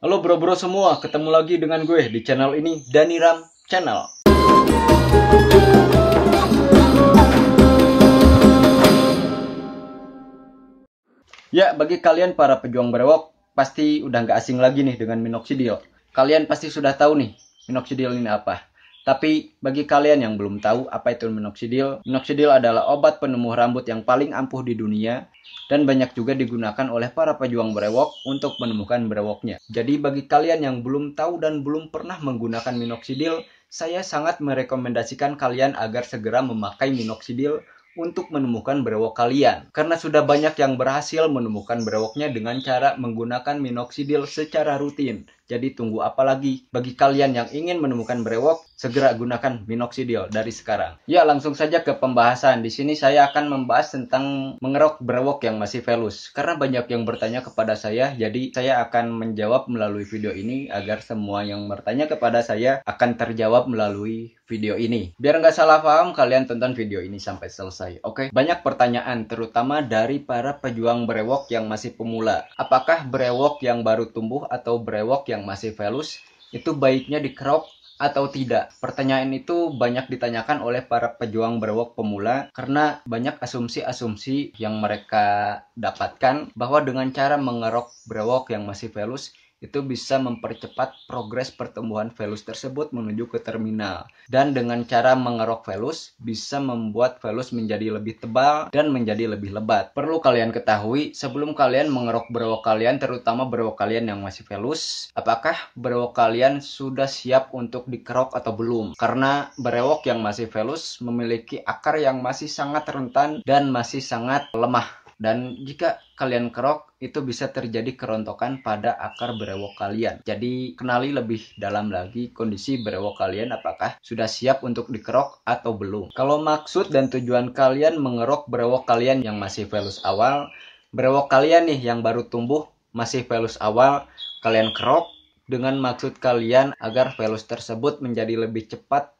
Halo bro-bro semua, ketemu lagi dengan gue di channel ini, Dani Ram Channel. Ya, bagi kalian para pejuang berewok, pasti udah nggak asing lagi nih dengan minoxidil. Kalian pasti sudah tahu nih, minoxidil ini apa. Tapi bagi kalian yang belum tahu apa itu minoxidil, minoxidil adalah obat penumbuh rambut yang paling ampuh di dunia dan banyak juga digunakan oleh para pejuang berewok untuk menemukan berewoknya. Jadi bagi kalian yang belum tahu dan belum pernah menggunakan minoxidil, saya sangat merekomendasikan kalian agar segera memakai minoxidil untuk menemukan berewok kalian. Karena sudah banyak yang berhasil menemukan berewoknya dengan cara menggunakan minoxidil secara rutin jadi tunggu apa lagi? Bagi kalian yang ingin menemukan brewok, segera gunakan minoxidil dari sekarang. Ya, langsung saja ke pembahasan. Di sini saya akan membahas tentang mengerok brewok yang masih velus. Karena banyak yang bertanya kepada saya, jadi saya akan menjawab melalui video ini agar semua yang bertanya kepada saya akan terjawab melalui video ini. Biar nggak salah paham, kalian tonton video ini sampai selesai, oke? Banyak pertanyaan, terutama dari para pejuang brewok yang masih pemula. Apakah brewok yang baru tumbuh atau brewok yang yang masih velus itu baiknya dikerok atau tidak? Pertanyaan itu banyak ditanyakan oleh para pejuang berwok pemula karena banyak asumsi-asumsi yang mereka dapatkan bahwa dengan cara mengerok berwok yang masih velus itu bisa mempercepat progres pertumbuhan velus tersebut menuju ke terminal. Dan dengan cara mengerok velus, bisa membuat velus menjadi lebih tebal dan menjadi lebih lebat. Perlu kalian ketahui, sebelum kalian mengerok berawak kalian, terutama berawak kalian yang masih velus, apakah berawak kalian sudah siap untuk dikerok atau belum? Karena berewok yang masih velus memiliki akar yang masih sangat rentan dan masih sangat lemah dan jika kalian kerok, itu bisa terjadi kerontokan pada akar berewok kalian. Jadi, kenali lebih dalam lagi kondisi berewok kalian apakah sudah siap untuk dikerok atau belum. Kalau maksud dan tujuan kalian mengerok berewok kalian yang masih velus awal, berewok kalian nih yang baru tumbuh masih velus awal, kalian kerok dengan maksud kalian agar velus tersebut menjadi lebih cepat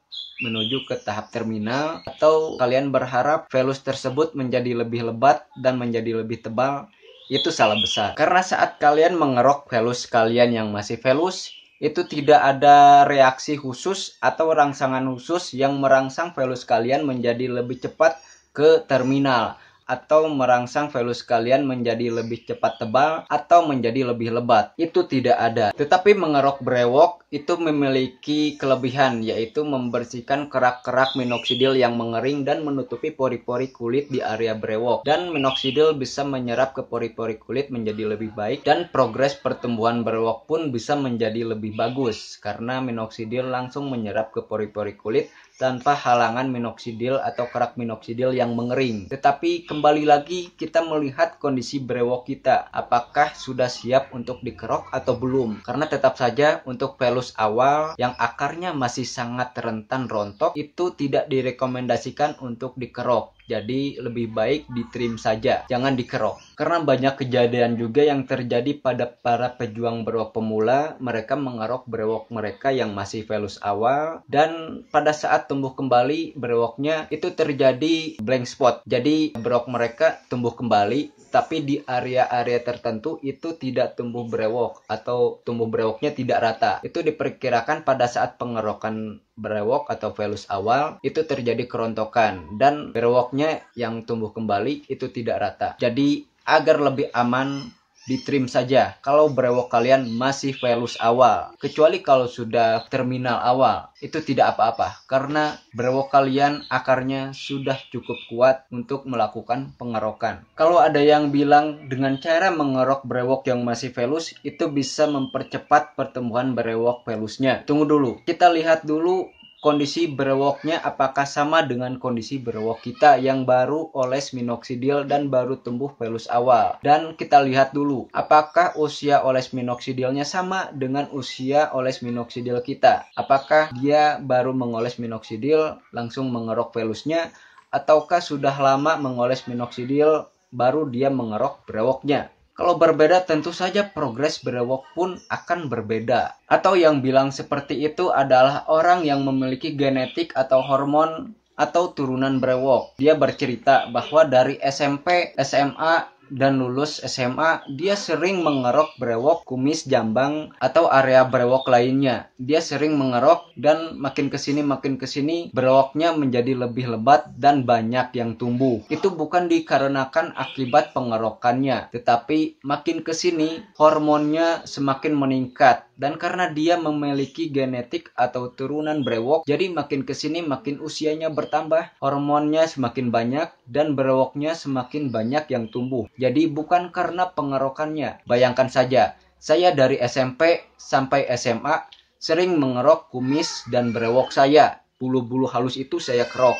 menuju ke tahap terminal atau kalian berharap velus tersebut menjadi lebih lebat dan menjadi lebih tebal itu salah besar karena saat kalian mengerok velus kalian yang masih velus itu tidak ada reaksi khusus atau rangsangan khusus yang merangsang velus kalian menjadi lebih cepat ke terminal atau merangsang velus kalian menjadi lebih cepat tebal atau menjadi lebih lebat. Itu tidak ada. Tetapi mengerok brewok itu memiliki kelebihan yaitu membersihkan kerak-kerak minoxidil yang mengering dan menutupi pori-pori kulit di area brewok dan minoxidil bisa menyerap ke pori-pori kulit menjadi lebih baik dan progres pertumbuhan brewok pun bisa menjadi lebih bagus karena minoxidil langsung menyerap ke pori-pori kulit tanpa halangan minoxidil atau kerak minoxidil yang mengering. Tetapi kembali kembali lagi kita melihat kondisi brewok kita, apakah sudah siap untuk dikerok atau belum. Karena tetap saja untuk pelus awal yang akarnya masih sangat rentan rontok itu tidak direkomendasikan untuk dikerok jadi lebih baik di trim saja, jangan dikerok. Karena banyak kejadian juga yang terjadi pada para pejuang berwok pemula, mereka mengerok berwok mereka yang masih velus awal dan pada saat tumbuh kembali berwoknya itu terjadi blank spot. Jadi berwok mereka tumbuh kembali tapi di area-area tertentu itu tidak tumbuh berwok atau tumbuh berwoknya tidak rata. Itu diperkirakan pada saat pengerokan brewok atau velus awal itu terjadi kerontokan dan brewoknya yang tumbuh kembali itu tidak rata. Jadi agar lebih aman di trim saja kalau brewok kalian masih velus awal. Kecuali kalau sudah terminal awal, itu tidak apa-apa karena brewok kalian akarnya sudah cukup kuat untuk melakukan pengerokan. Kalau ada yang bilang dengan cara mengerok brewok yang masih velus itu bisa mempercepat pertumbuhan brewok velusnya. Tunggu dulu, kita lihat dulu kondisi berwoknya apakah sama dengan kondisi berwok kita yang baru oles minoxidil dan baru tumbuh pelus awal. Dan kita lihat dulu, apakah usia oles minoxidilnya sama dengan usia oles minoxidil kita? Apakah dia baru mengoles minoxidil langsung mengerok pelusnya? Ataukah sudah lama mengoles minoxidil baru dia mengerok berwoknya? Kalau berbeda tentu saja progres berewok pun akan berbeda. Atau yang bilang seperti itu adalah orang yang memiliki genetik atau hormon atau turunan brewok. Dia bercerita bahwa dari SMP, SMA, dan lulus SMA, dia sering mengerok brewok, kumis, jambang, atau area brewok lainnya. Dia sering mengerok dan makin kesini makin kesini brewoknya menjadi lebih lebat dan banyak yang tumbuh. Itu bukan dikarenakan akibat pengerokannya, tetapi makin kesini hormonnya semakin meningkat dan karena dia memiliki genetik atau turunan brewok, jadi makin kesini makin usianya bertambah, hormonnya semakin banyak, dan brewoknya semakin banyak yang tumbuh. Jadi bukan karena pengerokannya. Bayangkan saja, saya dari SMP sampai SMA sering mengerok kumis dan brewok saya. Bulu-bulu halus itu saya kerok.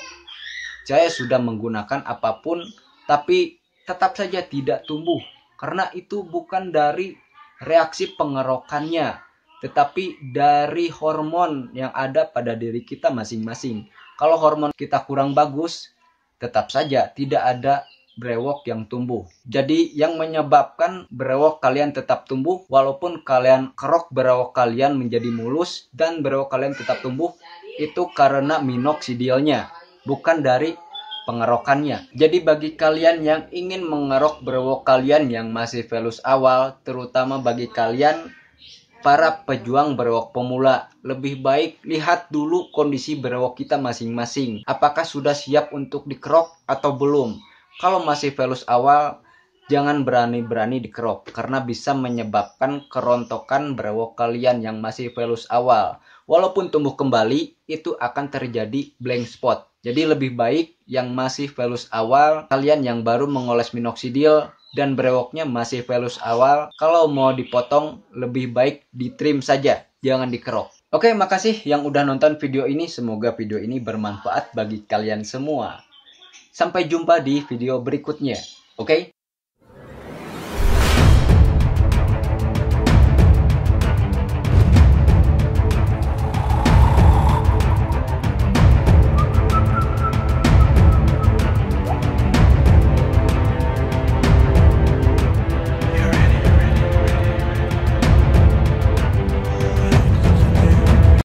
Saya sudah menggunakan apapun, tapi tetap saja tidak tumbuh. Karena itu bukan dari reaksi pengerokannya, tetapi dari hormon yang ada pada diri kita masing-masing. Kalau hormon kita kurang bagus, tetap saja tidak ada brewok yang tumbuh. Jadi yang menyebabkan brewok kalian tetap tumbuh walaupun kalian kerok brewok kalian menjadi mulus dan brewok kalian tetap tumbuh itu karena minoxidilnya, bukan dari pengerokannya. Jadi bagi kalian yang ingin mengerok brewok kalian yang masih velus awal terutama bagi kalian para pejuang berwok pemula. Lebih baik lihat dulu kondisi berwok kita masing-masing. Apakah sudah siap untuk dikerok atau belum? Kalau masih velus awal, jangan berani-berani dikerok karena bisa menyebabkan kerontokan berwok kalian yang masih velus awal. Walaupun tumbuh kembali, itu akan terjadi blank spot. Jadi lebih baik yang masih velus awal, kalian yang baru mengoles minoxidil, dan brewoknya masih velus awal, kalau mau dipotong lebih baik di trim saja, jangan dikerok. Oke, makasih yang udah nonton video ini. Semoga video ini bermanfaat bagi kalian semua. Sampai jumpa di video berikutnya. Oke?